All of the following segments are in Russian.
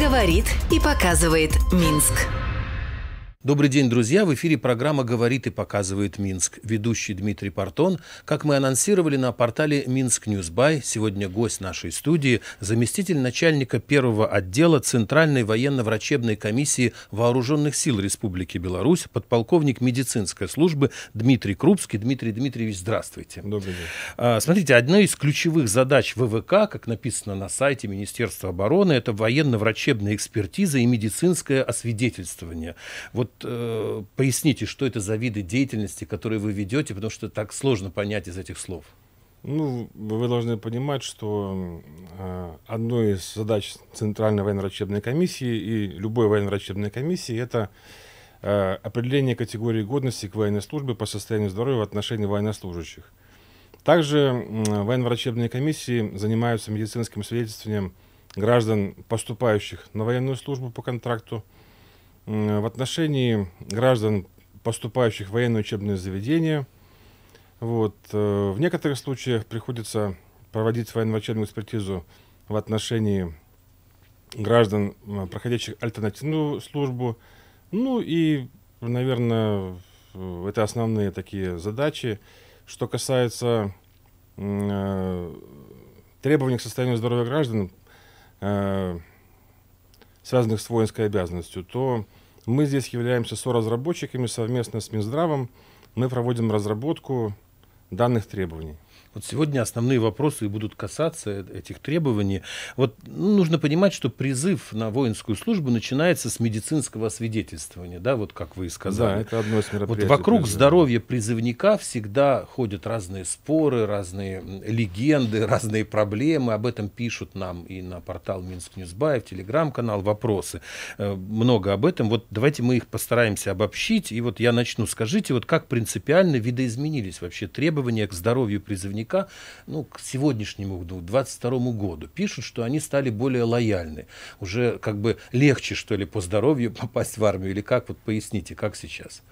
говорит и показывает Минск. Добрый день, друзья! В эфире программа «Говорит и показывает Минск». Ведущий Дмитрий Портон. Как мы анонсировали на портале Минск Ньюсбай, сегодня гость нашей студии, заместитель начальника первого отдела Центральной военно-врачебной комиссии Вооруженных сил Республики Беларусь, подполковник медицинской службы Дмитрий Крупский. Дмитрий Дмитриевич, здравствуйте. Добрый день. А, смотрите, одна из ключевых задач ВВК, как написано на сайте Министерства обороны, это военно-врачебная экспертиза и медицинское освидетельствование. Вот вот э, поясните, что это за виды деятельности, которые вы ведете, потому что так сложно понять из этих слов. Ну, вы должны понимать, что э, одной из задач Центральной военно-врачебной комиссии и любой военно-врачебной комиссии это э, определение категории годности к военной службе по состоянию здоровья в отношении военнослужащих. Также э, военно-врачебные комиссии занимаются медицинским свидетельствованием граждан, поступающих на военную службу по контракту, э, Э, в отношении граждан, поступающих в военное учебное заведение, Вот. Э, в некоторых случаях приходится проводить военно учебную экспертизу в отношении граждан, э, проходящих альтернативную службу. Ну и, наверное, это основные такие задачи. Что касается э, требований к состоянию здоровья граждан, э, связанных с воинской обязанностью, то мы здесь являемся соразработчиками совместно с Минздравом. Мы проводим разработку данных требований. Вот сегодня основные вопросы будут касаться э, этих требований. Вот ну, нужно понимать, что призыв на воинскую службу начинается с медицинского свидетельствования, да, вот как вы и сказали. Да, это одно из мероприятий. Вот вокруг призыва. здоровья призывника всегда ходят разные споры, разные легенды, разные проблемы. Об этом пишут нам и на портал Минск Ньюсбай, в телеграм-канал «Вопросы». Э, много об этом. Вот давайте мы их постараемся обобщить. И вот я начну. Скажите, вот как принципиально видоизменились вообще требования к здоровью призывника наверняка, ну, к сегодняшнему, 22 году, пишут, что они стали более лояльны. Уже как бы легче, что ли, по здоровью попасть в армию? Или как? Вот поясните, как сейчас?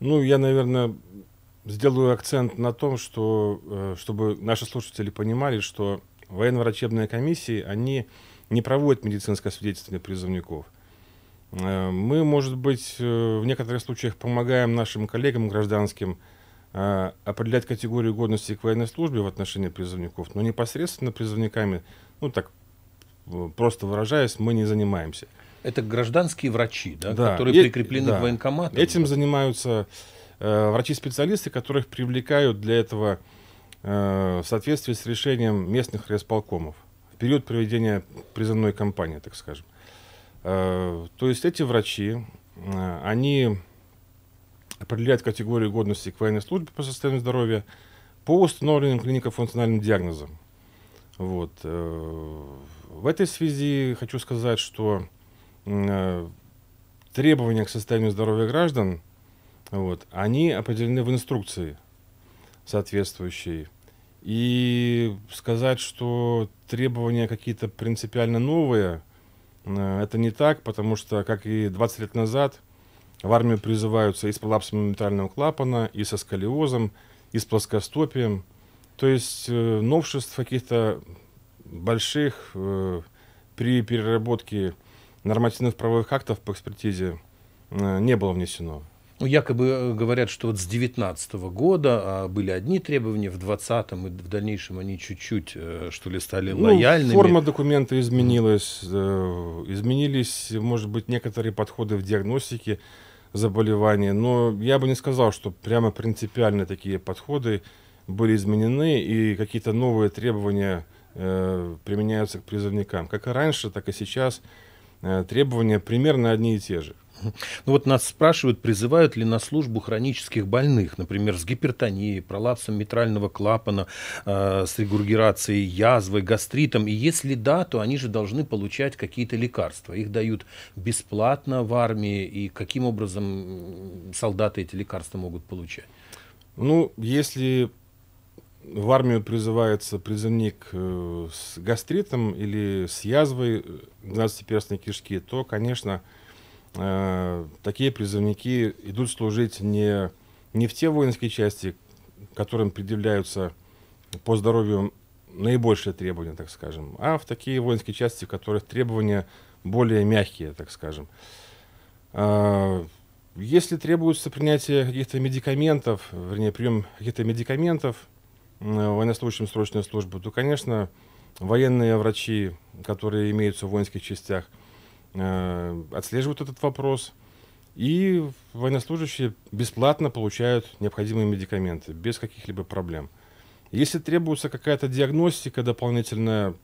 Ну, я, наверное, сделаю акцент на том, что, э, чтобы наши слушатели понимали, что военно-врачебные комиссии, они не проводят медицинское свидетельство призывников. Э, мы, может быть, э, в некоторых случаях помогаем нашим коллегам гражданским а, определять категорию годности к военной службе в отношении призывников, но непосредственно призывниками, ну так э, просто выражаясь, мы не занимаемся. Это гражданские врачи, да, да которые и, прикреплены да. к военкоматам. Этим занимаются э, врачи-специалисты, которых привлекают для этого э, в соответствии с решением местных располкомов в период проведения призывной кампании, так скажем. Э, то есть эти врачи, э, они определять категорию годности к военной службе по состоянию здоровья по установленным клинико-функциональным диагнозам. Вот. Э, в этой связи хочу сказать, что э, требования к состоянию здоровья граждан, вот, они определены в инструкции соответствующей. И сказать, что требования какие-то принципиально новые, э, это не так, потому что, как и 20 лет назад, в армию призываются и с пролапсом метального клапана, и со сколиозом, и с плоскостопием. То есть э, новшеств каких-то больших э, при переработке нормативных правовых актов по экспертизе э, не было внесено. Ну, якобы говорят, что вот с 2019 года а были одни требования, в 2020 и в дальнейшем они чуть-чуть, что ли, стали ну, лояльными. Форма документа изменилась, изменились, может быть, некоторые подходы в диагностике заболевания, Но я бы не сказал, что прямо принципиально такие подходы были изменены и какие-то новые требования э, применяются к призывникам. Как и раньше, так и сейчас э, требования примерно одни и те же. Ну вот нас спрашивают, призывают ли на службу хронических больных, например, с гипертонией, пролапсом митрального клапана, э, с регургирацией язвой, гастритом. И если да, то они же должны получать какие-то лекарства. Их дают бесплатно в армии. И каким образом солдаты эти лекарства могут получать? Ну, если в армию призывается призывник э, с гастритом или с язвой 12-перстной э, кишки, то, конечно, Э, такие призывники идут служить не, не в те воинские части, которым предъявляются по здоровью наибольшие требования, так скажем, а в такие воинские части, в которых требования более мягкие, так скажем. Э, если требуется принятие каких-то медикаментов, вернее, прием каких-то медикаментов э, военнослужащим срочной службы, то, конечно, военные врачи, которые имеются в воинских частях – Э, отслеживают этот вопрос. И военнослужащие бесплатно получают необходимые медикаменты, без каких-либо проблем. Если требуется какая-то диагностика дополнительная,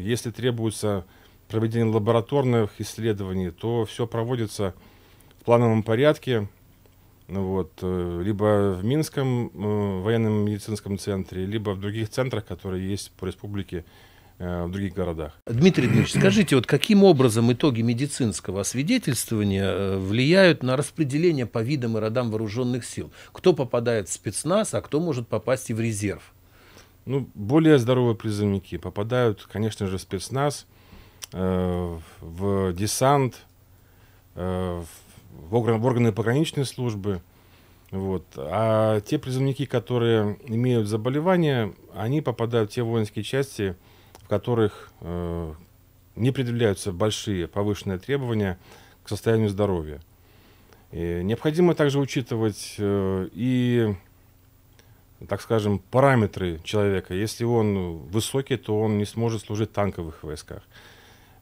если требуется проведение лабораторных исследований, то все проводится в плановом порядке, вот, э, либо в Минском э, военном медицинском центре, либо в других центрах, которые есть по республике, Э, в других городах. Дмитрий Дмитриевич, скажите, вот каким образом итоги медицинского освидетельствования э, влияют на распределение по видам и родам вооруженных сил? Кто попадает в спецназ, а кто может попасть и в резерв? Ну, более здоровые призывники попадают, конечно же, в спецназ, э, в десант, э, в, органы, в органы пограничной службы. Вот. А те призывники, которые имеют заболевания, они попадают в те воинские части, в которых э, не предъявляются большие повышенные требования к состоянию здоровья. И необходимо также учитывать э, и, так скажем, параметры человека. Если он высокий, то он не сможет служить в танковых войсках,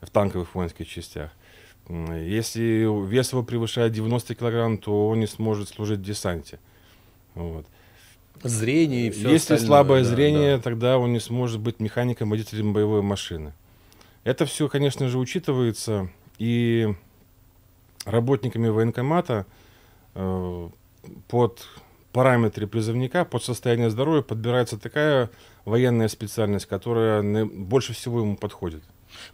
в танковых воинских частях. Если вес его превышает 90 килограмм, то он не сможет служить в десанте. Вот зрение и все Если остальное, слабое да, зрение, да. тогда он не сможет быть механиком, водителем боевой машины. Это все, конечно же, учитывается. И работниками военкомата э, под параметры призывника, под состояние здоровья подбирается такая военная специальность, которая на, больше всего ему подходит.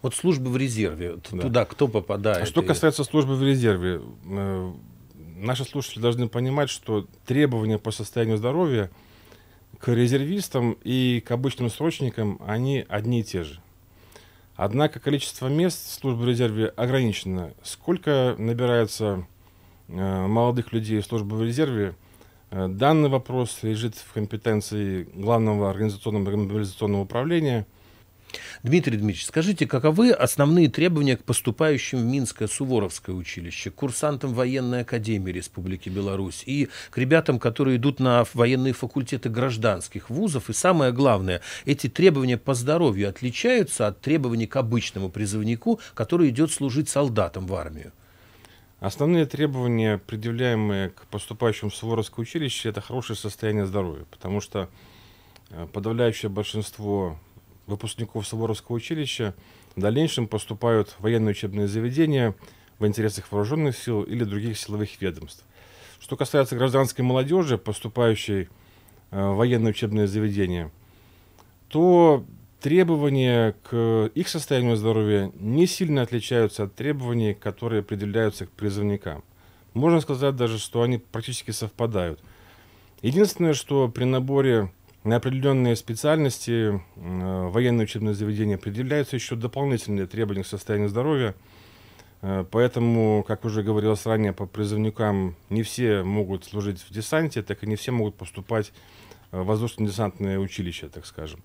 Вот служба в резерве, да. туда кто попадает? А что касается службы в резерве, э, наши слушатели должны понимать, что требования по состоянию здоровья к резервистам и к обычным срочникам, они одни и те же. Однако количество мест службы в резерве ограничено. Сколько набирается э, молодых людей в службу в резерве, э, данный вопрос лежит в компетенции Главного организационного мобилизационного управления – Дмитрий Дмитриевич, скажите, каковы основные требования к поступающим в Минское Суворовское училище, к курсантам военной академии Республики Беларусь и к ребятам, которые идут на военные факультеты гражданских вузов? И самое главное, эти требования по здоровью отличаются от требований к обычному призывнику, который идет служить солдатам в армию? Основные требования, предъявляемые к поступающим в Суворовское училище, это хорошее состояние здоровья, потому что э, подавляющее большинство выпускников Суворовского училища в дальнейшем поступают в военные учебные заведения в интересах вооруженных сил или других силовых ведомств. Что касается гражданской молодежи, поступающей э, в военные учебные заведения, то требования к их состоянию здоровья не сильно отличаются от требований, которые предъявляются к призывникам. Можно сказать даже, что они практически совпадают. Единственное, что при наборе на определенные специальности э, военные учебные заведения предъявляются еще дополнительные требования к состоянию здоровья. Э, поэтому, как уже говорилось ранее, по призывникам не все могут служить в десанте, так и не все могут поступать э, в воздушно-десантное училище, так скажем.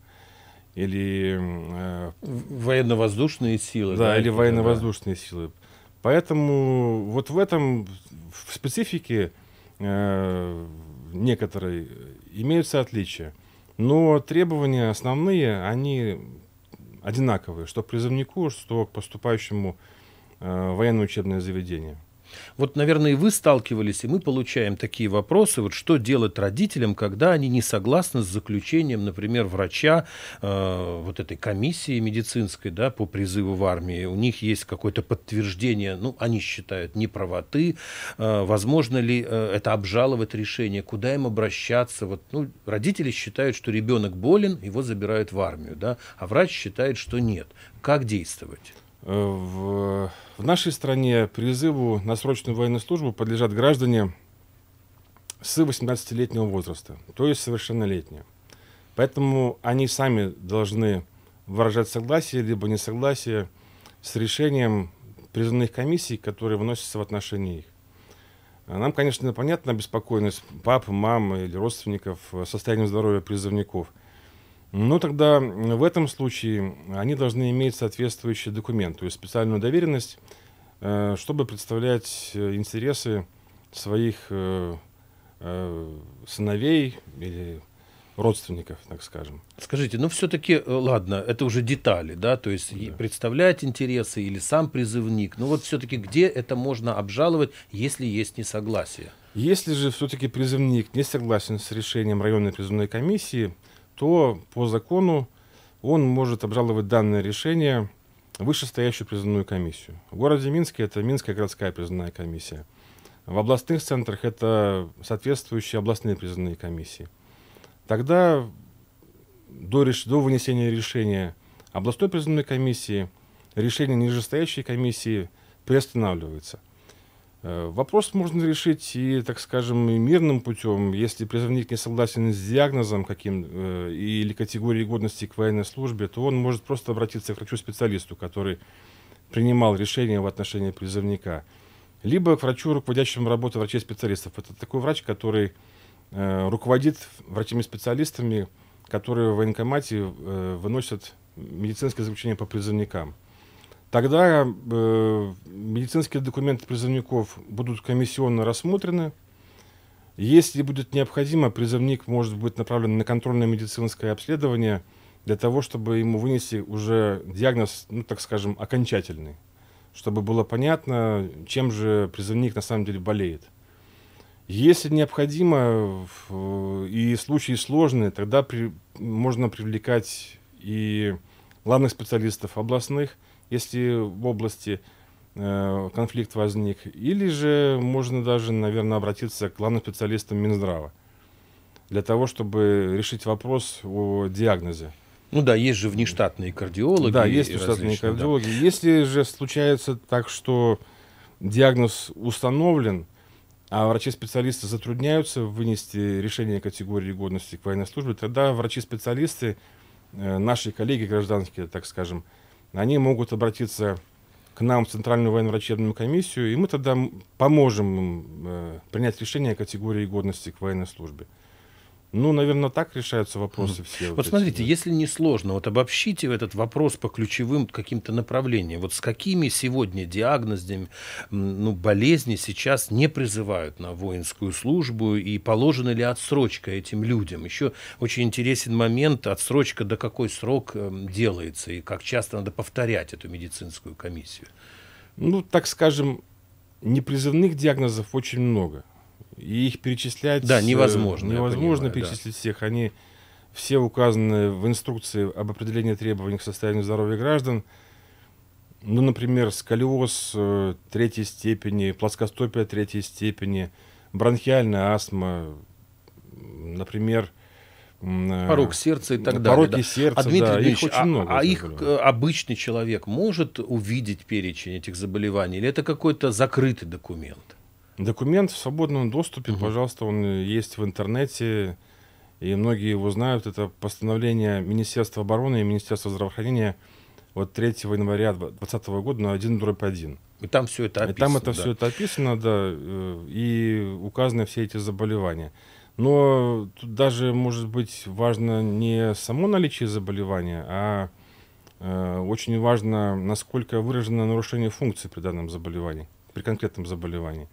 Или... военно-воздушные силы. Да, да или военно-воздушные да. силы. Поэтому вот в этом, в специфике э, некоторой имеются отличия. Но требования основные, они одинаковые, что к призывнику, что к поступающему э, военно-учебное заведение. Вот, наверное, и вы сталкивались, и мы получаем такие вопросы, вот что делать родителям, когда они не согласны с заключением, например, врача э, вот этой комиссии медицинской, да, по призыву в армии, у них есть какое-то подтверждение, ну, они считают неправоты, э, возможно ли э, это обжаловать решение, куда им обращаться, вот, ну, родители считают, что ребенок болен, его забирают в армию, да, а врач считает, что нет. Как действовать? В, в нашей стране призыву на срочную военную службу подлежат граждане с 18-летнего возраста, то есть совершеннолетние. Поэтому они сами должны выражать согласие либо несогласие с решением призывных комиссий, которые выносятся в отношении их. А нам, конечно, понятна обеспокоенность пап, мам или родственников э, состоянием здоровья призывников – ну, тогда в этом случае они должны иметь соответствующий документ, то есть специальную доверенность, э, чтобы представлять э, интересы своих э, сыновей или родственников, так скажем. Скажите, ну все-таки, ладно, это уже детали, да, то есть да. представлять интересы или сам призывник, Но вот все-таки где это можно обжаловать, если есть несогласие? Если же все-таки призывник не согласен с решением районной призывной комиссии, то по закону он может обжаловать данное решение вышестоящую признанную комиссию. В городе Минске это Минская городская признанная комиссия. В областных центрах это соответствующие областные признанные комиссии. Тогда до, реш... до вынесения решения областной признанной комиссии решение нижестоящей комиссии приостанавливается – Э, вопрос можно решить и, так скажем, и мирным путем, если призывник не согласен с диагнозом каким э, или категорией годности к военной службе, то он может просто обратиться к врачу-специалисту, который принимал решение в отношении призывника, либо к врачу, руководящему работу врачей-специалистов. Это такой врач, который э, руководит врачами-специалистами, которые в военкомате э, выносят медицинское заключение по призывникам. Тогда э, медицинские документы призывников будут комиссионно рассмотрены. Если будет необходимо, призывник может быть направлен на контрольное медицинское обследование для того, чтобы ему вынести уже диагноз, ну так скажем, окончательный, чтобы было понятно, чем же призывник на самом деле болеет. Если необходимо э, и случаи сложные, тогда при, можно привлекать и главных специалистов областных – если в области э, конфликт возник, или же можно даже, наверное, обратиться к главным специалистам Минздрава для того, чтобы решить вопрос о диагнозе. Ну да, есть же внештатные кардиологи. Да, есть внештатные кардиологи. Да. Если же случается так, что диагноз установлен, а врачи-специалисты затрудняются вынести решение категории годности к военной службе, тогда врачи-специалисты, э, наши коллеги гражданские, так скажем, они могут обратиться к нам в Центральную военно-врачебную комиссию, и мы тогда поможем им э, принять решение о категории годности к военной службе. Ну, наверное, так решаются вопросы mm. все. Вот, вот смотрите, да. если не сложно, вот обобщите этот вопрос по ключевым каким-то направлениям. Вот с какими сегодня диагнозами, ну, болезни сейчас не призывают на воинскую службу и положена ли отсрочка этим людям? Еще очень интересен момент, отсрочка до какой срок эм, делается и как часто надо повторять эту медицинскую комиссию. Ну, так скажем, непризывных диагнозов очень много. И их перечислять... Да, э, невозможно. Невозможно понимаю, перечислить да. всех. Они все указаны в инструкции об определении требований к состоянию здоровья граждан. Ну, например, сколиоз э, третьей степени, плоскостопие третьей степени, бронхиальная астма, например, э, порог сердца и так далее. Пороки да. сердца, а Дмитрий да, Дмитриевич, их очень а, а много. А их было. обычный человек может увидеть перечень этих заболеваний, или это какой-то закрытый документ? Документ в свободном доступе, угу. пожалуйста, он есть в интернете, и многие его знают. Это постановление Министерства обороны и Министерства здравоохранения вот 3 января 2020 года на 1 дробь 1. И там все это описано. И там это да. все это описано, да, э, и указаны все эти заболевания. Но тут даже, может быть, важно не само наличие заболевания, а э, очень важно, насколько выражено нарушение функции при данном заболевании, при конкретном заболевании.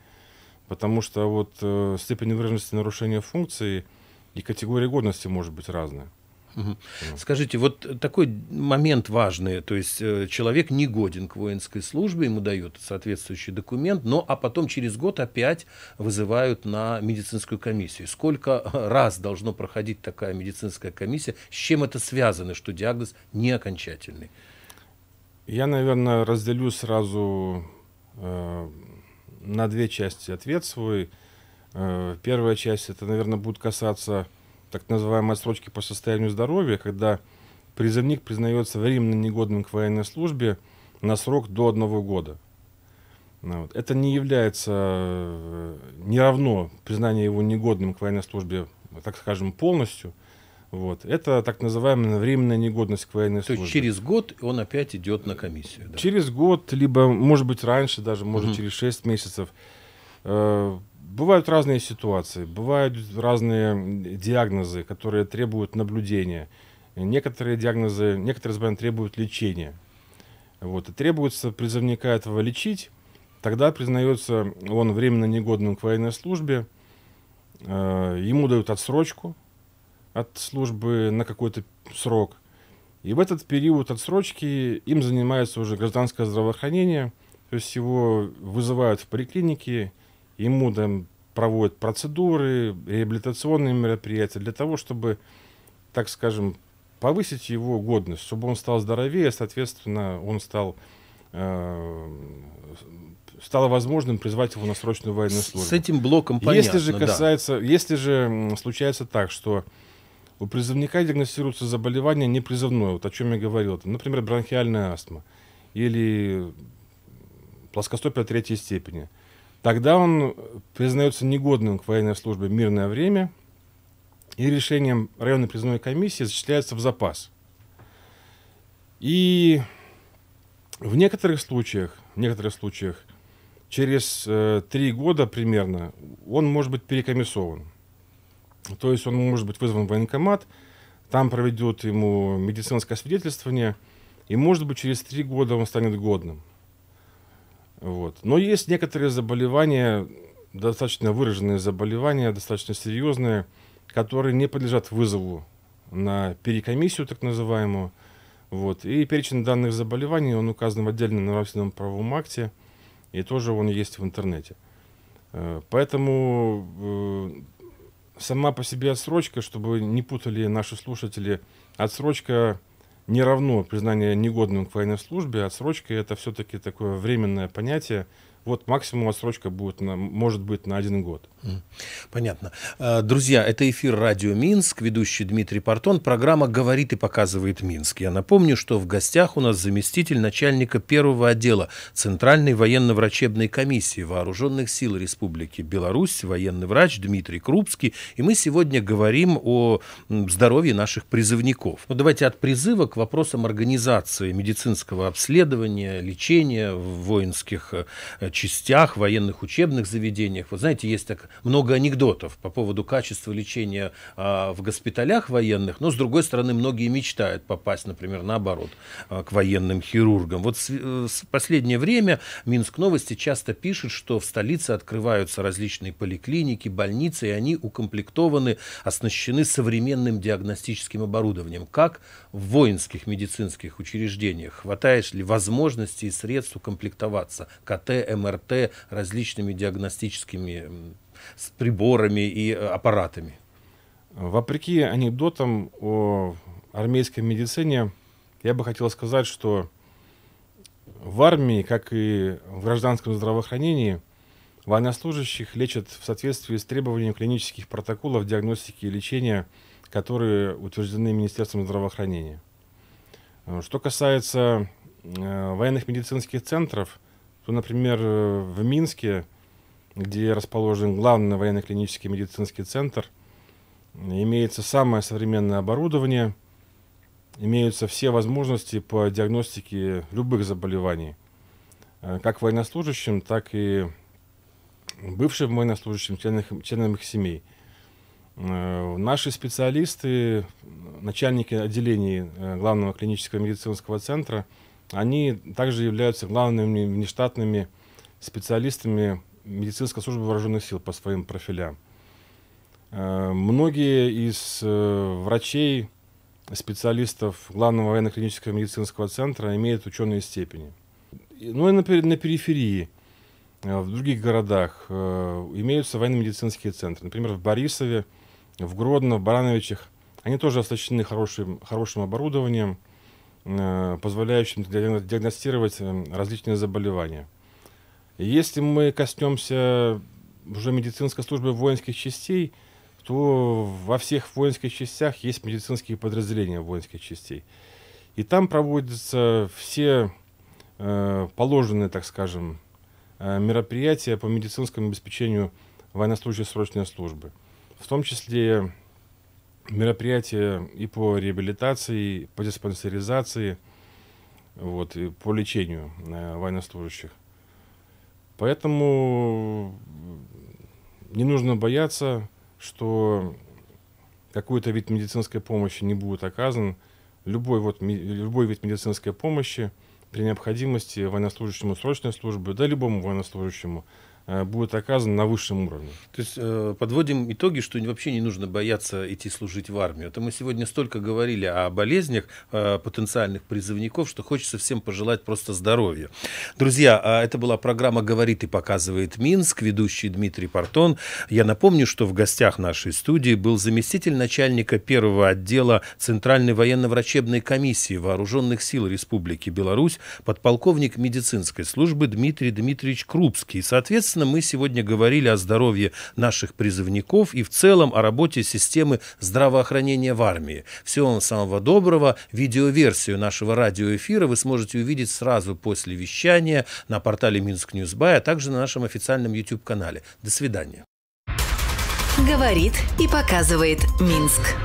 Потому что вот э, степень выраженности нарушения функции и категория годности может быть разная. Скажите, вот такой момент важный, то есть э, человек не годен к воинской службе, ему дают соответствующий документ, но а потом через год опять вызывают на медицинскую комиссию. Сколько э, раз должно проходить такая медицинская комиссия? С чем это связано, что диагноз не окончательный? Я, наверное, разделю сразу э, на две части ответ свой. Э, первая часть, это, наверное, будет касаться так называемой отсрочки по состоянию здоровья, когда призывник признается временно негодным к военной службе на срок до одного года. Ну это не является, э, не равно признание его негодным к военной службе, так скажем, полностью – вот. Это так называемая временная негодность к военной То службе. То есть через год он опять идет на комиссию? Да? Через год, либо, может быть, раньше даже, может, угу. через 6 месяцев. Э, бывают разные ситуации, бывают разные диагнозы, которые требуют наблюдения. Некоторые диагнозы, некоторые заболевания требуют лечения. Вот. И требуется призывника этого лечить, тогда признается он временно негодным к военной службе, э, ему дают отсрочку, от службы на какой-то срок. И в этот период отсрочки им занимается уже гражданское здравоохранение, то есть его вызывают в поликлинике, ему там проводят процедуры, реабилитационные мероприятия для того, чтобы, так скажем, повысить его годность, чтобы он стал здоровее, соответственно, он стал э, стало возможным призвать его на срочную военную службу. С этим блоком понятно. Если же касается, да. если же случается так, что у призывника диагностируется заболевание непризывное, вот о чем я говорил. например, бронхиальная астма или плоскостопие третьей степени. Тогда он признается негодным к военной службе в мирное время и решением районной призывной комиссии зачисляется в запас. И в некоторых случаях, в некоторых случаях через э, три э, года примерно он может быть перекомиссован. То есть он может быть вызван в военкомат, там проведет ему медицинское свидетельствование, и, может быть, через три года он станет годным. Вот. Но есть некоторые заболевания, достаточно выраженные заболевания, достаточно серьезные, которые не подлежат вызову на перекомиссию, так называемую. Вот. И перечень данных заболеваний, он указан в отдельном нравственном правовом акте, и тоже он есть в интернете. Э, поэтому э, сама по себе отсрочка, чтобы не путали наши слушатели, отсрочка не равно признание негодным к военной службе. Отсрочка это все-таки такое временное понятие. Вот максимум отсрочка будет на, может быть на один год. Понятно. Э, друзья, это эфир «Радио Минск», ведущий Дмитрий Портон. Программа «Говорит и показывает Минск». Я напомню, что в гостях у нас заместитель начальника первого отдела Центральной военно-врачебной комиссии Вооруженных сил Республики Беларусь, военный врач Дмитрий Крупский. И мы сегодня говорим о здоровье наших призывников. Ну, давайте от призыва к вопросам организации медицинского обследования, лечения в воинских э, частях, военных учебных заведениях. Вы знаете, есть так много анекдотов по поводу качества лечения а, в госпиталях военных, но, с другой стороны, многие мечтают попасть, например, наоборот, а, к военным хирургам. Вот в э, последнее время Минск Новости часто пишет, что в столице открываются различные поликлиники, больницы, и они укомплектованы, оснащены современным диагностическим оборудованием. Как в воинских медицинских учреждениях? Хватает ли возможностей и средств укомплектоваться КТ, МРТ, различными диагностическими с приборами и э, аппаратами. Вопреки анекдотам о армейской медицине, я бы хотел сказать, что в армии, как и в гражданском здравоохранении, военнослужащих лечат в соответствии с требованиями клинических протоколов диагностики и лечения, которые утверждены Министерством здравоохранения. Э, что касается э, военных медицинских центров, то, например, в Минске – где расположен главный военно-клинический медицинский центр. Имеется самое современное оборудование, имеются все возможности по диагностике любых заболеваний, э, как военнослужащим, так и бывшим военнослужащим, членам, членам их семей. Э, наши специалисты, начальники отделений э, главного клинического медицинского центра, они также являются главными внештатными специалистами медицинской службы вооруженных сил по своим профилям. Э, многие из э, врачей, специалистов Главного военно-клинического медицинского центра имеют ученые степени. Ну и на, на периферии, э, в других городах имеются военно-медицинские центры. Например, в Борисове, в Гродно, в Барановичах. Они тоже оснащены хорошим, хорошим оборудованием, позволяющим диагностировать различные заболевания. Если мы коснемся уже медицинской службы воинских частей, то во всех воинских частях есть медицинские подразделения воинских частей. И там проводятся все э, положенные, так скажем, э, мероприятия по медицинскому обеспечению военнослужащих срочной службы. В том числе мероприятия и по реабилитации, и по диспансеризации, вот, и по лечению э, военнослужащих. Поэтому не нужно бояться, что какой-то вид медицинской помощи не будет оказан. Любой, вот, любой вид медицинской помощи при необходимости военнослужащему срочной службы, да любому военнослужащему – Э, будет оказан на высшем уровне. То есть э, подводим итоги, что вообще не нужно бояться идти служить в армию. Это мы сегодня столько говорили о болезнях э, потенциальных призывников, что хочется всем пожелать просто здоровья. Друзья, э, это была программа «Говорит и показывает Минск», ведущий Дмитрий Партон. Я напомню, что в гостях нашей студии был заместитель начальника первого отдела Центральной военно-врачебной комиссии Вооруженных сил Республики Беларусь, подполковник медицинской службы Дмитрий Дмитриевич Крупский. Соответственно, Соответственно, мы сегодня говорили о здоровье наших призывников и в целом о работе системы здравоохранения в армии. Всего вам самого доброго. Видеоверсию нашего радиоэфира вы сможете увидеть сразу после вещания на портале Минск Ньюсбай, а также на нашем официальном YouTube-канале. До свидания. Говорит и показывает Минск.